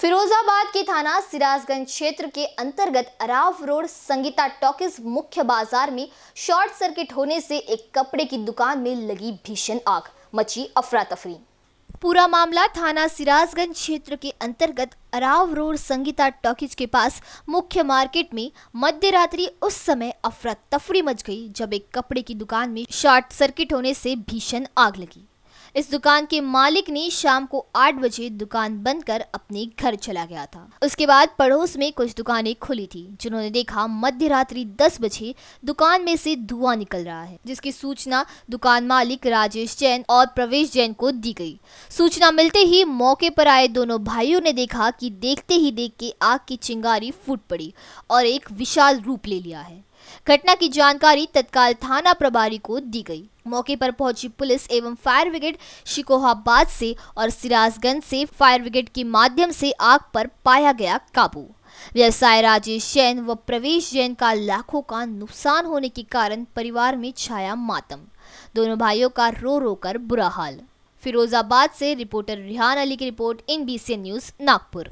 फिरोजाबाद के थाना सिराजगंज क्षेत्र के अंतर्गत अराव रोड संगीता टॉकिस मुख्य बाजार में शॉर्ट सर्किट होने से एक कपड़े की दुकान में लगी भीषण आग मची अफरा तफरी पूरा मामला थाना सिराजगंज क्षेत्र के अंतर्गत अराव रोड संगीता टॉकीज के पास मुख्य मार्केट में मध्य रात्रि उस समय अफरा तफरी मच गई जब एक कपड़े की दुकान में शॉर्ट सर्किट होने से भीषण आग लगी इस दुकान के मालिक ने शाम को आठ बजे दुकान बंद कर अपने घर चला गया था उसके बाद पड़ोस में कुछ दुकानें खुली थी जिन्होंने देखा मध्य रात्रि दस बजे दुकान में से धुआं निकल रहा है जिसकी सूचना दुकान मालिक राजेश जैन और प्रवेश जैन को दी गई सूचना मिलते ही मौके पर आए दोनों भाइयों ने देखा की देखते ही देख के आग की चिंगारी फूट पड़ी और एक विशाल रूप ले लिया है घटना की जानकारी तत्काल थाना प्रभारी को दी गई मौके पर पहुंची पुलिस एवं फायर ब्रिगेड शिकोहाबाद से और सिराजगंज से फायर ब्रिगेड के माध्यम से आग पर पाया गया काबू व्यवसाय राजेश जैन व प्रवेश जैन का लाखों का नुकसान होने के कारण परिवार में छाया मातम दोनों भाइयों का रो रो कर बुरा हाल फिरोजाबाद से रिपोर्टर रिहान अली की रिपोर्ट इन न्यूज़ नागपुर